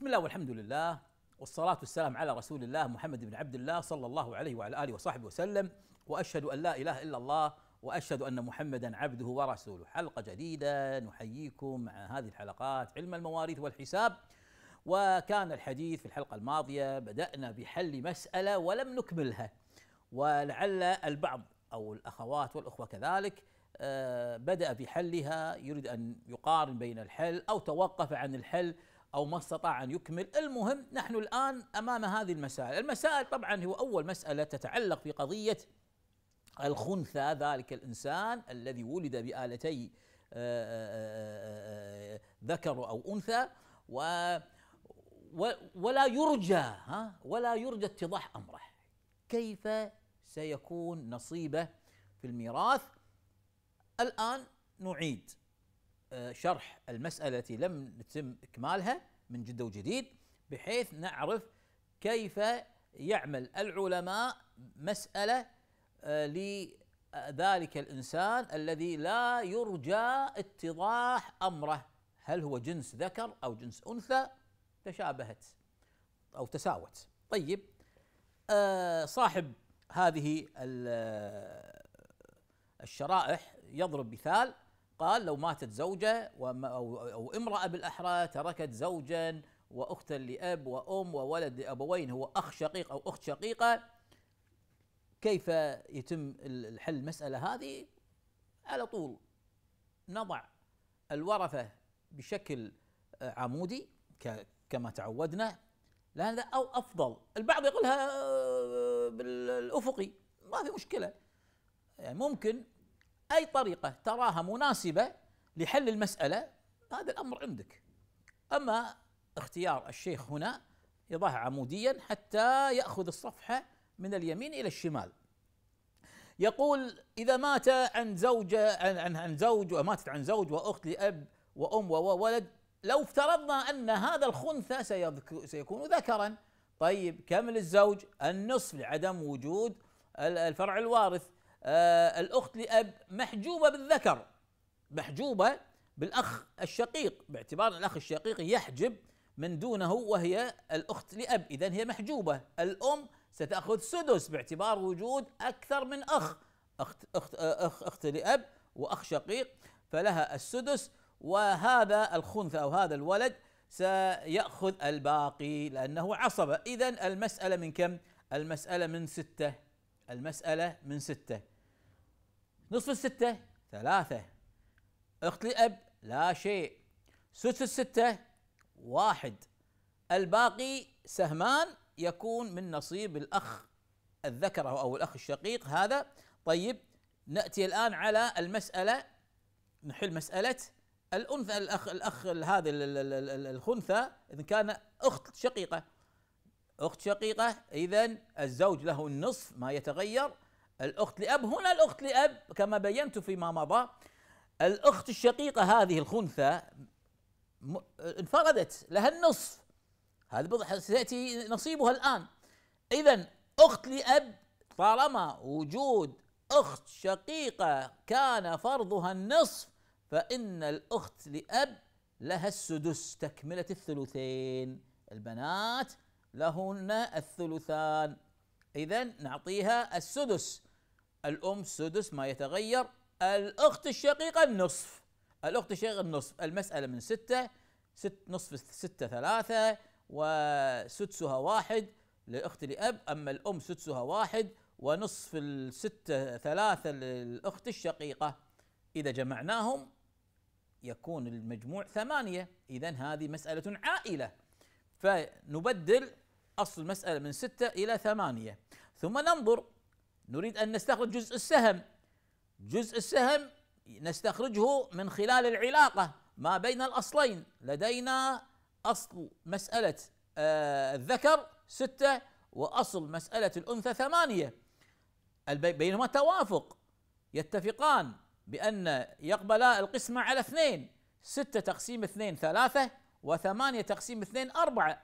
بسم الله والحمد لله والصلاة والسلام على رسول الله محمد بن عبد الله صلى الله عليه وعلى آله وصحبه وسلم وأشهد أن لا إله إلا الله وأشهد أن محمدا عبده ورسوله حلقة جديدة نحييكم مع هذه الحلقات علم المواريث والحساب وكان الحديث في الحلقة الماضية بدأنا بحل مسألة ولم نكملها ولعل البعض أو الأخوات والأخوة كذلك آه، بدأ بحلها يريد أن يقارن بين الحل أو توقف عن الحل أو ما استطاع أن يكمل المهم نحن الآن أمام هذه المسائل المسائل طبعا هو أول مسألة تتعلق في قضية الخنثى ذلك الإنسان الذي ولد بآلتي آه، آه، آه، ذكر أو أنثى و ولا يرجى ها ولا يرجى اتضاح أمره كيف سيكون نصيبه في الميراث الآن نعيد شرح المسألة التي لم يتم إكمالها من جدة وجديد بحيث نعرف كيف يعمل العلماء مسألة آه، لذلك الإنسان الذي لا يرجى اتضاح أمره هل هو جنس ذكر أو جنس أنثى تشابهت أو تساوت طيب آه، صاحب هذه آه، الشرائح يضرب مثال قال لو ماتت زوجة أو امرأة بالأحرى تركت زوجا وأختا لأب وأم وولد لأبوين هو أخ شقيق أو أخت شقيقة كيف يتم الحل المسألة هذه على طول نضع الورثة بشكل آه، عمودي كما تعودنا لأن هذا أو أفضل البعض يقولها آه، بالأفقي ما في مشكلة يعني ممكن أي طريقة تراها مناسبة لحل المسألة هذا الأمر عندك أما اختيار الشيخ هنا يضعها عموديا حتى يأخذ الصفحة من اليمين إلى الشمال يقول إذا مات عن زوجة عن عن, عن زوج وماتت عن زوج وأخت لأب وأم وولد لو افترضنا أن هذا الخنثى سيكون ذكرا طيب كم للزوج النصف لعدم وجود الفرع الوارث آه الأخت لأب محجوبة بالذكر محجوبة بالأخ الشقيق باعتبار الأخ الشقيق يحجب من دونه وهي الأخت لأب إذا هي محجوبة الأم ستأخذ سدس باعتبار وجود أكثر من أخ أخت, أخت, آه، أخ أخت لأب وأخ شقيق فلها السدس وهذا الخنثى أو هذا الولد سيأخذ الباقي لأنه عصبة إذا المسألة من كم؟ المسألة من ستة المسألة من ستة نصف الستة ثلاثة أخت الأب لا شيء سدس الستة واحد الباقي سهمان يكون من نصيب الأخ الذكر أو الأخ الشقيق هذا طيب نأتي الآن على المسألة نحل مسألة الأنثى الأخ الأخ هذه الخنثى إذا كان أخت شقيقة أخت شقيقة إذا الزوج له النصف ما يتغير الأخت لأب هنا الأخت لأب كما بينت فيما مضى الأخت الشقيقة هذه الخنثى انفردت لها النصف هذا سيأتي نصيبها الآن إذا أخت لأب طالما وجود أخت شقيقة كان فرضها النصف فإن الأخت لأب لها السدس تكملة الثلثين البنات لهن الثلثان إذا نعطيها السدس الأم سدس ما يتغير الأخت الشقيقة النصف الأخت الشقيقة النصف المسألة من ستة ست نصف ستة ثلاثة وسدسها واحد لأخت لأب أما الأم سدسها واحد ونصف الستة ثلاثة للأخت الشقيقة إذا جمعناهم يكون المجموع ثمانية إذا هذه مسألة عائلة فنبدل أصل المسألة من ستة إلى ثمانية ثم ننظر نريد أن نستخرج جزء السهم جزء السهم نستخرجه من خلال العلاقة ما بين الأصلين لدينا أصل مسألة آه، الذكر ستة وأصل مسألة الأنثى ثمانية بينما توافق يتفقان بأن يقبلا القسمة على اثنين ستة تقسيم اثنين ثلاثة وثمانية تقسيم اثنين أربعة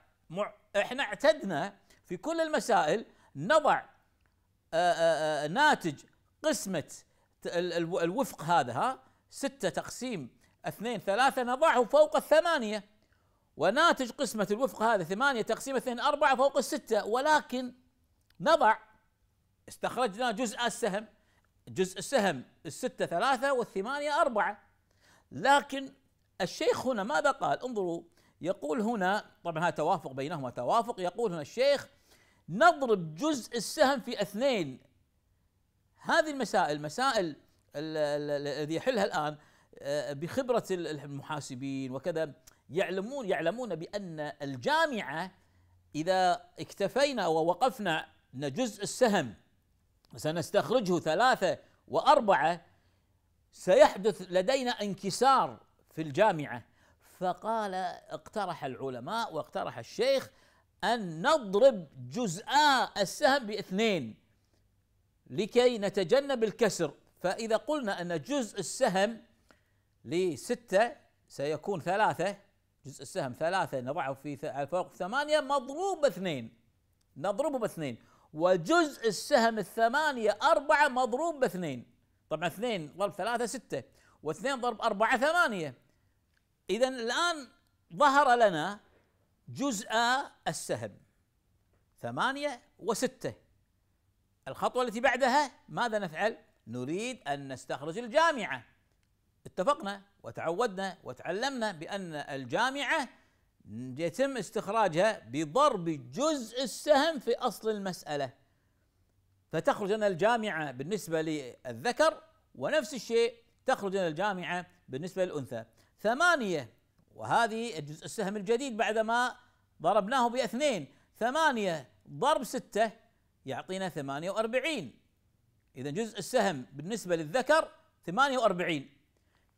احنا اعتدنا في كل المسائل نضع آه، آه، آه، ناتج قسمة الوفق هذا ها ستة تقسيم اثنين ثلاثة نضعه فوق الثمانية وناتج قسمة الوفق هذا ثمانية تقسيم اثنين أربعة فوق الستة ولكن نضع استخرجنا جزء السهم جزء السهم الستة ثلاثة والثمانية أربعة لكن الشيخ هنا ماذا قال انظروا يقول هنا طبعا هذا توافق بينهما توافق يقول هنا الشيخ نضرب جزء السهم في اثنين هذه المسائل مسائل الذي يحلها الان آه، بخبره المحاسبين وكذا يعلمون يعلمون بان الجامعه اذا اكتفينا ووقفنا ان جزء السهم سنستخرجه ثلاثه واربعه سيحدث لدينا انكسار في الجامعه فقال اقترح العلماء واقترح الشيخ أن نضرب جزءاء السهم باثنين لكي نتجنب الكسر فإذا قلنا أن جزء السهم لستة سيكون ثلاثة جزء السهم ثلاثة نضعه في فوق ثمانية مضروب باثنين نضربه باثنين وجزء السهم الثمانية أربعة مضروب باثنين طبعا اثنين ضرب ثلاثة ستة واثنين ضرب أربعة ثمانية إذا الآن ظهر لنا جزء السهم ثمانية وستة الخطوة التي بعدها ماذا نفعل؟ نريد أن نستخرج الجامعة اتفقنا وتعودنا وتعلمنا بأن الجامعة يتم استخراجها بضرب جزء السهم في أصل المسألة فتخرج لنا الجامعة بالنسبة للذكر ونفس الشيء تخرج لنا الجامعة بالنسبة للأنثى ثمانية وهذه الجزء السهم الجديد بعدما ضربناه باثنين ثمانية ضرب ستة يعطينا ثمانية وأربعين إذا جزء السهم بالنسبة للذكر ثمانية وأربعين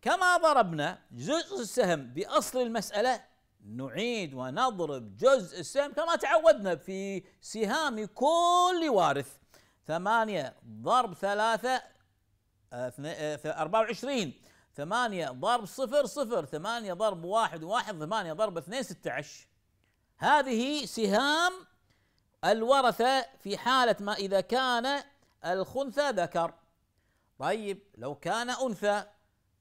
كما ضربنا جزء السهم بأصل المسألة نعيد ونضرب جزء السهم كما تعودنا في سهام كل وارث ثمانية ضرب ثلاثة آه، آه، أربعة وعشرين ثمانية ضرب صفر صفر ثمانية ضرب واحد واحد ثمانية ضرب اثنين ستة هذه سهام الورثة في حالة ما إذا كان الخنثى ذكر طيب لو كان أنثى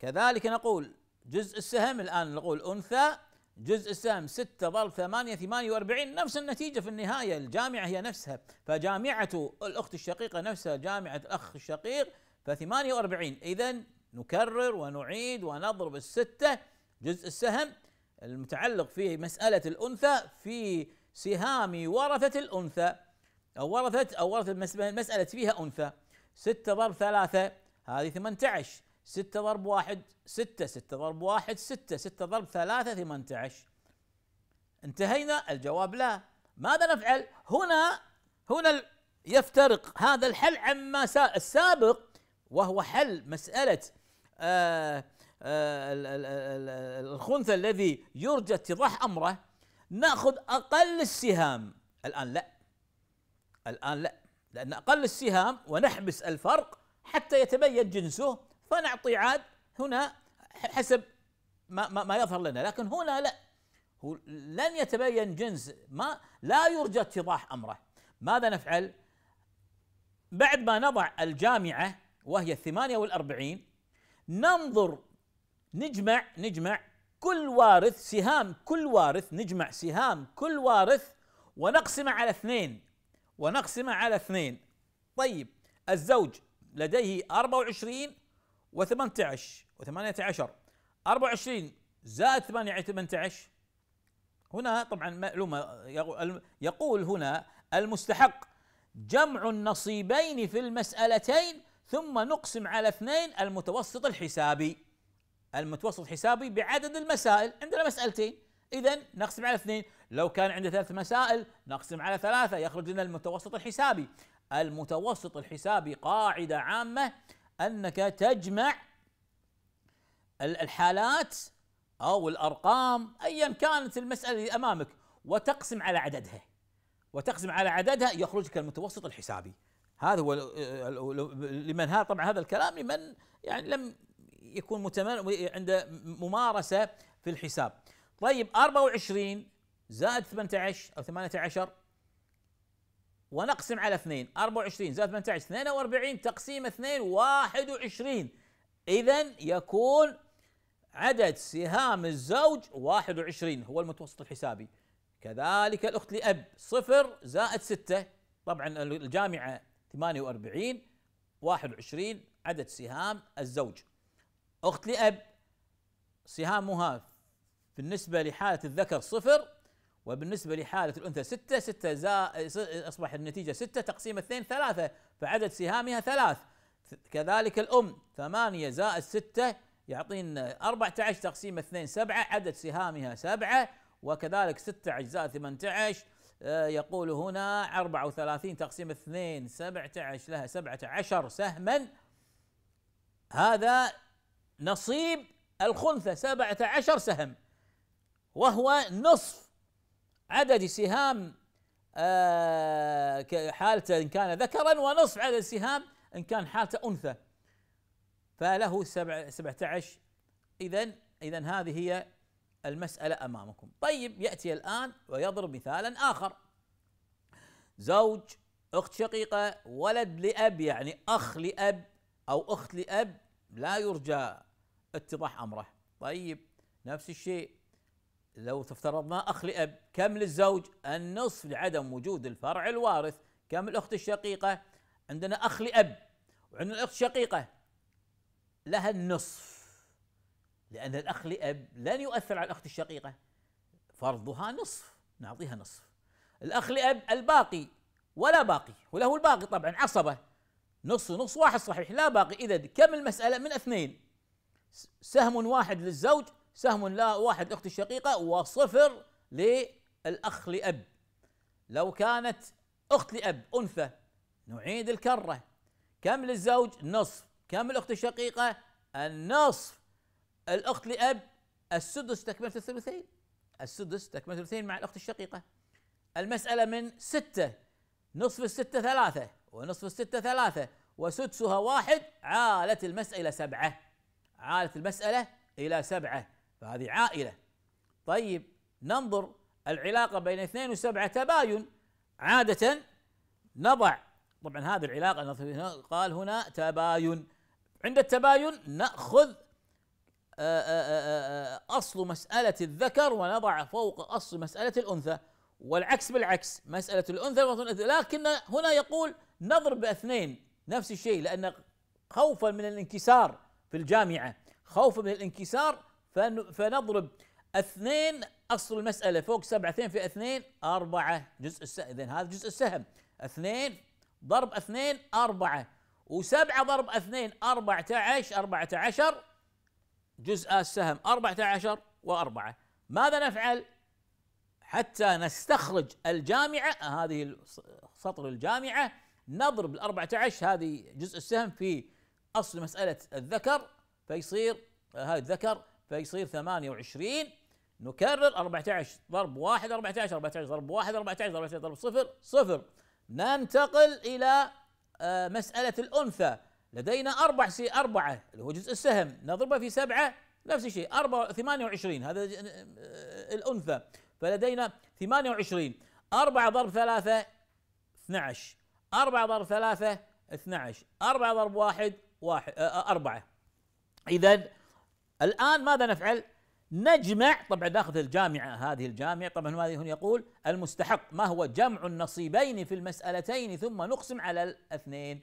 كذلك نقول جزء السهم الآن نقول أنثى جزء السهم ستة ضرب ثمانية ثمانية واربعين نفس النتيجة في النهاية الجامعة هي نفسها فجامعة الأخت الشقيقة نفسها جامعة الأخ الشقيق فثمانية واربعين إذن نكرر ونعيد ونضرب الستة جزء السهم المتعلق في مسألة الأنثى في سهام ورثة الأنثى أو ورثة أو ورثة مسألة فيها أنثى ستة ضرب ثلاثة هذه 18 ستة ضرب واحد ستة ستة ضرب واحد ستة ستة ضرب ثلاثة 18 انتهينا الجواب لا ماذا نفعل هنا هنا يفترق هذا الحل عما السابق وهو حل مسألة آه، آه، الخنثى الذي يرجى اتضاح امره ناخذ اقل السهام الان لا الان لا لان اقل السهام ونحبس الفرق حتى يتبين جنسه فنعطي عاد هنا حسب ما, ما, يظهر لنا لكن هنا لا هو لن يتبين جنس ما لا يرجى اتضاح امره ماذا نفعل بعد ما نضع الجامعه وهي الثمانية والأربعين ننظر نجمع نجمع كل وارث سهام كل وارث نجمع سهام كل وارث ونقسمه على اثنين ونقسمه على اثنين طيب الزوج لديه 24 و18 و18 24 زائد 8 18 هنا طبعا معلومة يقول هنا المستحق جمع النصيبين في المسألتين ثم نقسم على اثنين المتوسط الحسابي المتوسط الحسابي بعدد المسائل عندنا مسألتين إذا نقسم على اثنين لو كان عندنا ثلاث مسائل نقسم على ثلاثة يخرج لنا المتوسط الحسابي المتوسط الحسابي قاعدة عامة أنك تجمع الحالات أو الأرقام أيا كانت المسألة اللي أمامك وتقسم على عددها وتقسم على عددها يخرجك المتوسط الحسابي هذا هو لمن هذا طبعا هذا الكلام لمن يعني لم يكون متمن عنده ممارسه في الحساب طيب 24 زائد 18 او 18 ونقسم على 2 24 زائد 18 42 تقسيم 2 21 اذا يكون عدد سهام الزوج 21 هو المتوسط الحسابي كذلك الأخت لأب صفر زائد 6 طبعا الجامعة 48 21 عدد سهام الزوج أخت لأب سهامها بالنسبة لحالة الذكر صفر وبالنسبة لحالة الأنثى ستة ستة زا أصبح النتيجة ستة تقسيم اثنين ثلاثة فعدد سهامها ثلاث كذلك الأم ثمانية زائد ستة يعطينا أربعة عشر تقسيم اثنين سبعة عدد سهامها سبعة وكذلك 6 أجزاء عشر آه، يقول هنا 34 تقسيم 2 17 لها 17 سهما هذا نصيب الخنثى 17 سهم وهو نصف عدد سهام آه، حالته إن كان ذكرا ونصف عدد سهام إن كان حالته أنثى فله 17 إذا إذا هذه هي المسألة أمامكم طيب يأتي الآن ويضرب مثالا آخر زوج أخت شقيقة ولد لأب يعني أخ لأب أو أخت لأب لا يرجى اتضاح أمره طيب نفس الشيء لو افترضنا أخ لأب كم للزوج النصف لعدم وجود الفرع الوارث كم الأخت الشقيقة عندنا أخ لأب وعندنا الأخت الشقيقة لها النصف لأن الأخ لأب لن يؤثر على الأخت الشقيقة فرضها نصف نعطيها نصف الأخ لأب الباقي ولا باقي وله الباقي طبعا عصبة نص نص واحد صحيح لا باقي إذا كم المسألة من اثنين سهم واحد للزوج سهم لا واحد لأخت الشقيقة وصفر للأخ لأب لو كانت أخت لأب أنثى نعيد الكرة كم للزوج نصف كم الأخت الشقيقة النصف الأخت لأب السدس تكملة الثلثين السدس تكملة الثلثين مع الأخت الشقيقة المسألة من ستة نصف الستة ثلاثة ونصف الستة ثلاثة وسدسها واحد عالت المسألة إلى سبعة عالت المسألة إلى سبعة فهذه عائلة طيب ننظر العلاقة بين اثنين وسبعة تباين عادة نضع طبعا هذه العلاقة قال هنا تباين عند التباين نأخذ آه، آه، آه، أصل مسألة الذكر ونضع فوق أصل مسألة الأنثى والعكس بالعكس مسألة الأنثى لكن هنا يقول نضرب بأثنين نفس الشيء لأن خوفا من الانكسار في الجامعة خوفا من الانكسار فنضرب اثنين أصل المسألة فوق سبعة اثنين في اثنين أربعة جزء السهم إذن هذا جزء السهم اثنين ضرب اثنين أربعة وسبعة ضرب اثنين أربعة عشر أربعة عشر جزء السهم 14 و4 ماذا نفعل حتى نستخرج الجامعة هذه سطر الجامعة نضرب ال 14 هذه جزء السهم في أصل مسألة الذكر فيصير هذا الذكر فيصير 28 نكرر 14 ضرب 1 14 14 ضرب 1 14 14 ضرب 0 0 ننتقل إلى آه، مسألة الأنثى لدينا أربع سي أربعة اللي هو جزء السهم نضربه في سبعة نفس الشيء أربعة 28 هذا آه، الأنثى فلدينا 28 4 ضرب 3 12 4 ضرب 3 12 4 ضرب واحد واحد آه، آه، أربعة إذا الآن ماذا نفعل؟ نجمع طبعا داخل الجامعة هذه الجامعة طبعا هنا يقول المستحق ما هو جمع النصيبين في المسألتين ثم نقسم على الاثنين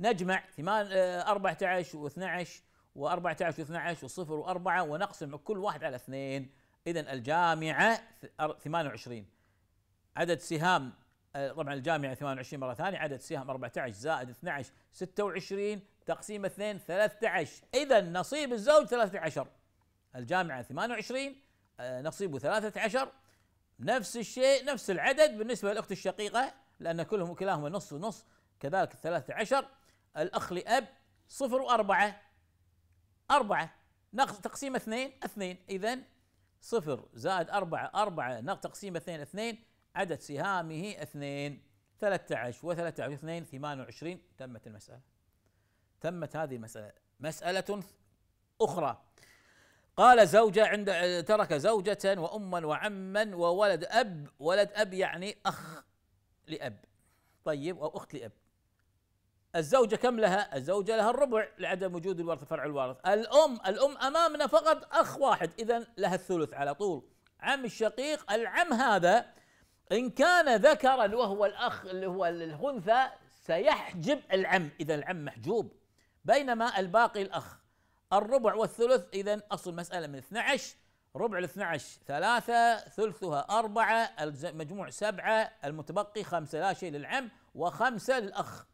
نجمع 14 و12 و14 و12 وصفر و4 ونقسم كل واحد على اثنين اذا الجامعه 28 عدد سهام آه، طبعا الجامعه 28 مره ثانيه عدد سهام 14 زائد 12 26 تقسيم 2 13 اذا نصيب الزوج 13 الجامعه 28 نصيبه 13 نفس الشيء نفس العدد بالنسبه للاخت الشقيقه لان كلهم كلاهما نص ونص كذلك 13 الأخ لأب صفر وأربعة أربعة ناقص تقسيم اثنين اثنين إذا صفر زائد أربعة أربعة ناقص تقسيم اثنين اثنين عدد سهامه اثنين ثلاثة عشر وثلاثة عشر اثنين ثمان وعشرين تمت المسألة تمت هذه المسألة مسألة أخرى قال زوجة عند ترك زوجة وأما وعما وولد أب ولد أب يعني أخ لأب طيب أو أخت لأب الزوجة كم لها؟ الزوجة لها الربع لعدم وجود الورث فرع الوارث الأم الأم أمامنا فقط أخ واحد إذا لها الثلث على طول عم الشقيق العم هذا إن كان ذكرا وهو الأخ اللي هو الأنثى سيحجب العم إذا العم محجوب بينما الباقي الأخ الربع والثلث إذا أصل مسألة من 12 ربع ال 12 ثلاثة ثلثها أربعة المجموع سبعة المتبقي خمسة لا شيء للعم وخمسة للأخ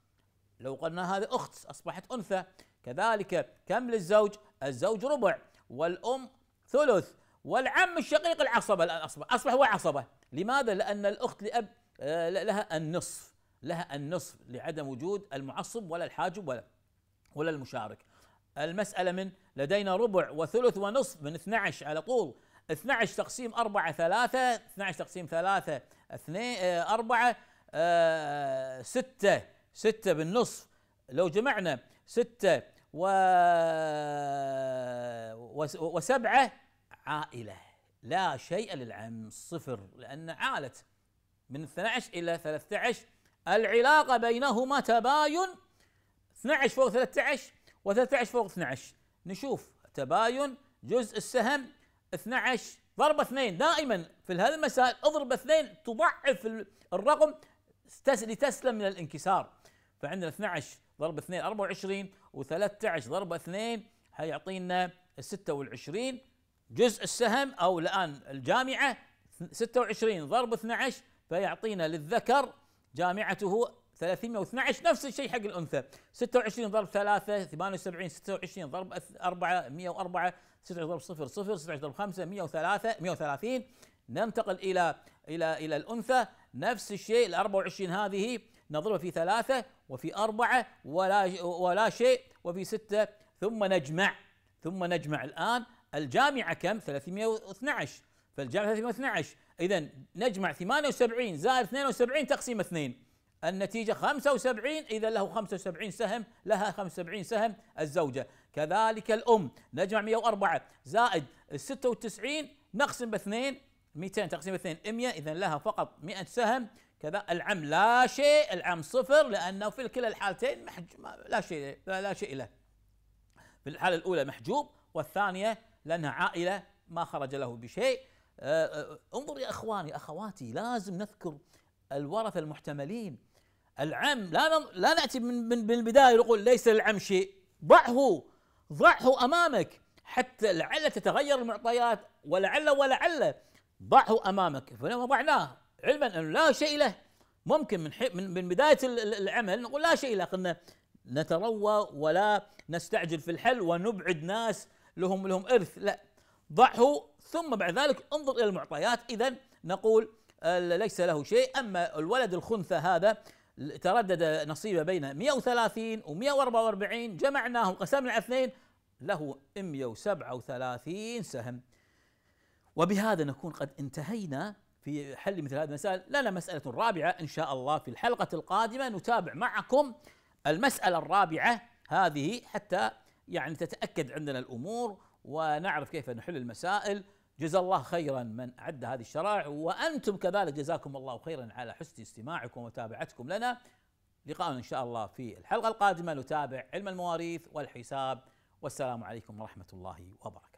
لو قلنا هذه أخت أصبحت أنثى كذلك كم للزوج الزوج ربع والأم ثلث والعم الشقيق العصبة الآن أصبح أصبح هو عصبة لماذا؟ لأن الأخت لأب آه، لها النصف لها النصف لعدم وجود المعصب ولا الحاجب ولا ولا المشارك المسألة من لدينا ربع وثلث ونصف من 12 على طول 12 تقسيم 4 3 12 تقسيم 3 2 4 6 ستة بالنصف لو جمعنا ستة و... وسبعة عائلة لا شيء للعم صفر لأن عالت من 12 إلى 13 العلاقة بينهما تباين 12 فوق 13 و13 فوق 12 نشوف تباين جزء السهم 12 ضرب اثنين دائما في هذه المسائل اضرب اثنين تضعف الرقم لتسلم من الانكسار فعندنا 12 ضرب 2 24 و13 ضرب 2 هيعطينا 26 جزء السهم او الان الجامعه 26 ضرب 12 فيعطينا للذكر جامعته 312 نفس الشيء حق الانثى 26 ضرب 3 78 26 ضرب 4 104 16 ضرب 0 0 16 ضرب 5 103 130 ننتقل الى الى الى الانثى نفس الشيء ال 24 هذه نضربها في 3 وفي أربعة ولا ولا شيء وفي ستة ثم نجمع ثم نجمع الآن الجامعة كم 312 فالجامعة 312 إذا نجمع 78 زائد 72 تقسيم 2 النتيجة 75 إذا له 75 سهم لها 75 سهم الزوجة كذلك الأم نجمع 104 زائد 96 نقسم باثنين 200 تقسيم اثنين 100 إذا لها فقط 100 سهم كذا العم لا شيء العم صفر لأنه في كلا الحالتين لا شيء لا شيء له في الحالة الأولى محجوب والثانية لأنها عائلة ما خرج له بشيء آه، آه، انظر يا إخواني أخواتي لازم نذكر الورثة المحتملين العم لا لا نأتي من, من, البداية نقول ليس للعم شيء ضعه ضعه أمامك حتى لعل تتغير المعطيات ولعل ولعل ضعه أمامك فلما وضعناه علما انه لا شيء له ممكن من من من بدايه العمل نقول لا شيء له قلنا نتروى ولا نستعجل في الحل ونبعد ناس لهم لهم ارث لا ضعه ثم بعد ذلك انظر الى المعطيات اذا نقول ليس له شيء اما الولد الخنثى هذا تردد نصيبه بين 130 و 144 جمعناه وقسمنا على اثنين له 137 سهم وبهذا نكون قد انتهينا في حل مثل هذه المسائل لنا مسألة رابعة إن شاء الله في الحلقة القادمة نتابع معكم المسألة الرابعة هذه حتى يعني تتأكد عندنا الأمور ونعرف كيف نحل المسائل جزا الله خيرا من أعد هذه الشرائع وأنتم كذلك جزاكم الله خيرا على حسن استماعكم وتابعتكم لنا لقاء إن شاء الله في الحلقة القادمة نتابع علم المواريث والحساب والسلام عليكم ورحمة الله وبركاته